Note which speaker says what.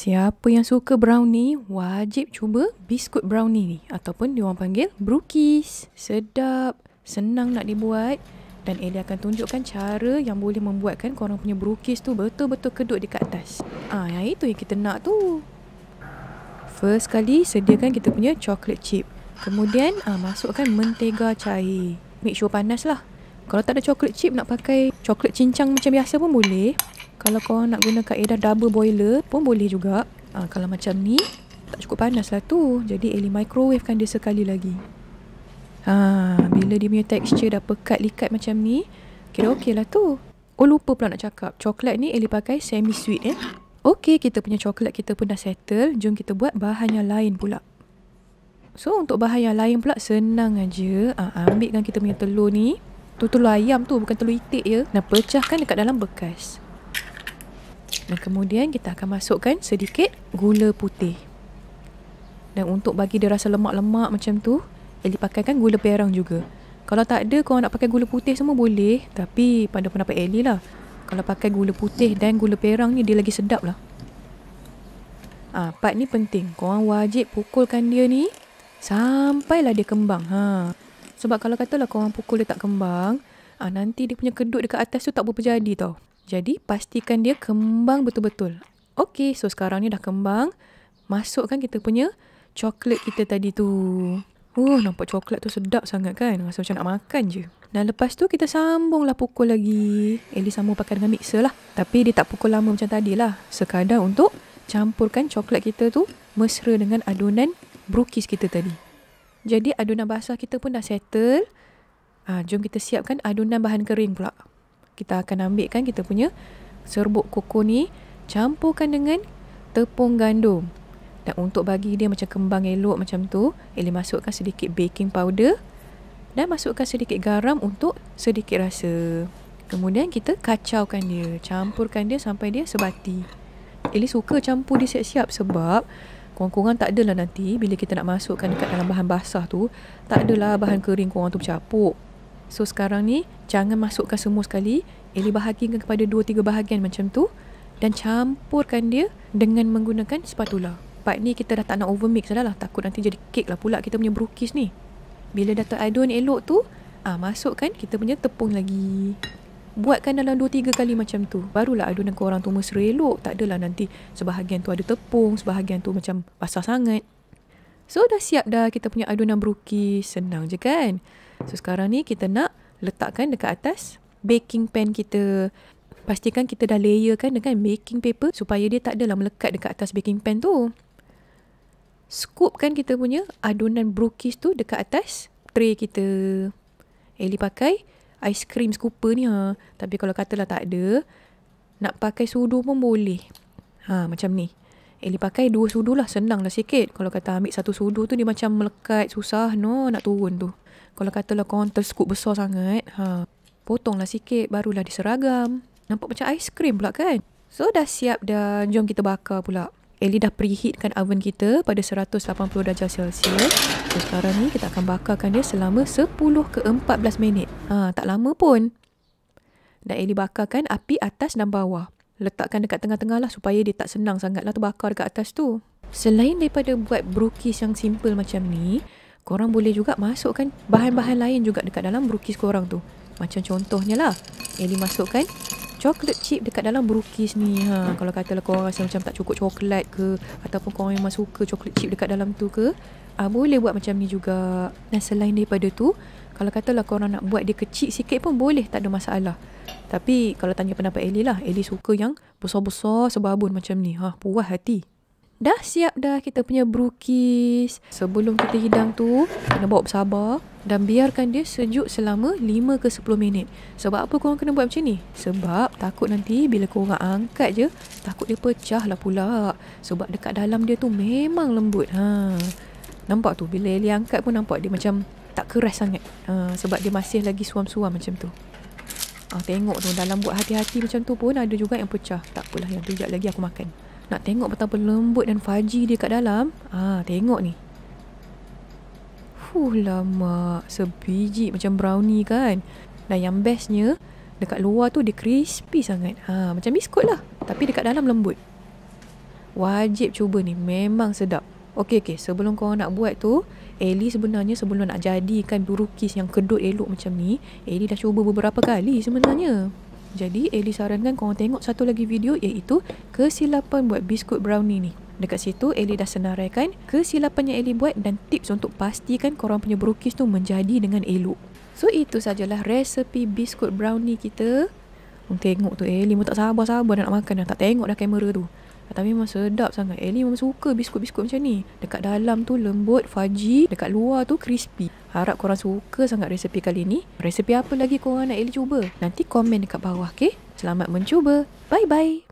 Speaker 1: Siapa yang suka brownie, wajib cuba biskut brownie ni ataupun diorang panggil brookies. Sedap, senang nak dibuat dan Ellie akan tunjukkan cara yang boleh membuatkan korang punya brookies tu betul-betul kedut dekat atas. Ah, ha, yang itu yang kita nak tu. First kali sediakan kita punya chocolate chip. Kemudian ha, masukkan mentega cair. Make sure panas lah. Kalau tak ada chocolate chip nak pakai chocolate cincang macam biasa pun boleh. Kalau kau nak guna kaedah double boiler pun boleh juga. Ha, kalau macam ni, tak cukup panas lah tu. Jadi Eli microwave kan dia sekali lagi. Ha, bila dia punya texture dah pekat likat macam ni, kira okey lah tu. Oh lupa pula nak cakap. Coklat ni Eli pakai semi sweet eh. Okey, kita punya coklat kita pun dah settle. Jom kita buat bahan yang lain pula. So untuk bahan yang lain pula senang aja. Ha, ah, ambilkan kita punya telur ni. Tu telur ayam tu bukan telur itik ya. Nak pecahkan dekat dalam bekas. Kemudian kita akan masukkan sedikit gula putih. Dan untuk bagi dia rasa lemak-lemak macam tu, Eli pakai kan gula perang juga. Kalau tak ada, korang nak pakai gula putih semua boleh. Tapi pada pendapat Eli lah. Kalau pakai gula putih dan gula perang ni, dia lagi sedap lah. Ha, part ni penting. Korang wajib pukulkan dia ni sampailah dia kembang. Ha. Sebab kalau katalah korang pukul dia tak kembang, ha, nanti dia punya kedut dekat atas tu tak boleh jadi tau. Jadi pastikan dia kembang betul-betul. Okey, so sekarang ni dah kembang. Masukkan kita punya coklat kita tadi tu. Uh, nampak coklat tu sedap sangat kan? Rasa macam nak makan je. Dan lepas tu kita sambunglah pukul lagi. Ellie sambung pakai dengan mixer lah. Tapi dia tak pukul lama macam tadi lah. Sekadar untuk campurkan coklat kita tu mesra dengan adunan brookies kita tadi. Jadi adunan basah kita pun dah settle. Ha, jom kita siapkan adunan bahan kering pula kita akan ambil kan kita punya serbuk koko ni campurkan dengan tepung gandum dan untuk bagi dia macam kembang elok macam tu eli eh, masukkan sedikit baking powder dan masukkan sedikit garam untuk sedikit rasa kemudian kita kacaukan dia campurkan dia sampai dia sebati Eli eh, suka campur dia siap-siap sebab kurang-kurang tak adalah nanti bila kita nak masukkan dekat dalam bahan basah tu tak adalah bahan kering kurang tu bercapuk so sekarang ni jangan masukkan semua sekali Ellie bahagikan kepada dua tiga bahagian macam tu dan campurkan dia dengan menggunakan spatula. Part ni kita dah tak nak overmix dah lah. Takut nanti jadi kek lah pula kita punya brookies ni. Bila dah teradun elok tu, ah ha, masukkan kita punya tepung lagi. Buatkan dalam 2-3 kali macam tu. Barulah adunan korang tu mesra elok. Tak adalah nanti sebahagian tu ada tepung, sebahagian tu macam basah sangat. So dah siap dah kita punya adunan brookies. Senang je kan? So sekarang ni kita nak letakkan dekat atas baking pan kita pastikan kita dah layer kan dengan baking paper supaya dia tak adalah melekat dekat atas baking pan tu. Scoop kan kita punya adunan brookies tu dekat atas tray kita. Eli pakai ice cream scooper ni ha. Tapi kalau katalah tak ada, nak pakai sudu pun boleh. Ha macam ni. Eli pakai dua sudu lah senang lah sikit. Kalau kata ambil satu sudu tu dia macam melekat susah no nak turun tu. Kalau katalah counter scoop besar sangat. Ha potonglah sikit barulah diseragam. Nampak macam aiskrim pula kan? So dah siap dan jom kita bakar pula. Ellie dah preheatkan oven kita pada 180 darjah Celsius. So sekarang ni kita akan bakarkan dia selama 10 ke 14 minit. Ha, tak lama pun. Dan Ellie bakarkan api atas dan bawah. Letakkan dekat tengah-tengah lah supaya dia tak senang sangat lah terbakar dekat atas tu. Selain daripada buat brookies yang simple macam ni, korang boleh juga masukkan bahan-bahan lain juga dekat dalam brookies korang tu. Macam contohnya lah Ellie masukkan coklat chip dekat dalam brookies ni ha. Hmm. Kalau katalah korang rasa macam tak cukup coklat ke Ataupun korang memang suka coklat chip dekat dalam tu ke ha, Boleh buat macam ni juga Dan selain daripada tu Kalau katalah korang nak buat dia kecil sikit pun boleh Tak ada masalah Tapi kalau tanya pendapat Ellie lah Ellie suka yang besar-besar sebabun macam ni ha, Puas hati Dah siap dah kita punya brookies Sebelum kita hidang tu Kena bawa bersabar dan biarkan dia sejuk selama 5 ke 10 minit. Sebab apa korang kena buat macam ni? Sebab takut nanti bila korang angkat je, takut dia pecah lah pula. Sebab dekat dalam dia tu memang lembut. Ha. Nampak tu bila Ellie angkat pun nampak dia macam tak keras sangat. Ha. sebab dia masih lagi suam-suam macam tu. Ha, tengok tu dalam buat hati-hati macam tu pun ada juga yang pecah. Tak apalah yang tu lagi aku makan. Nak tengok betapa lembut dan faji dia kat dalam. Ah, ha, tengok ni. Huh lama Sebiji macam brownie kan Dan lah, yang bestnya Dekat luar tu dia crispy sangat ha, Macam biskut lah Tapi dekat dalam lembut Wajib cuba ni Memang sedap Okey okey Sebelum kau nak buat tu Ellie sebenarnya sebelum nak jadikan burukis yang kedut elok macam ni Ellie dah cuba beberapa kali sebenarnya Jadi Ellie sarankan kau tengok satu lagi video Iaitu kesilapan buat biskut brownie ni Dekat situ, Ellie dah senaraikan kesilapan yang Ellie buat dan tips untuk pastikan korang punya brookies tu menjadi dengan elok. So, itu sajalah resepi biskut brownie kita. Tengok tu Ellie pun tak sabar-sabar dah nak makan dah. Tak tengok dah kamera tu. Tapi memang sedap sangat. Ellie memang suka biskut-biskut macam ni. Dekat dalam tu lembut, faji, Dekat luar tu crispy. Harap korang suka sangat resepi kali ni. Resepi apa lagi korang nak Ellie cuba? Nanti komen dekat bawah, okay? Selamat mencuba. Bye-bye.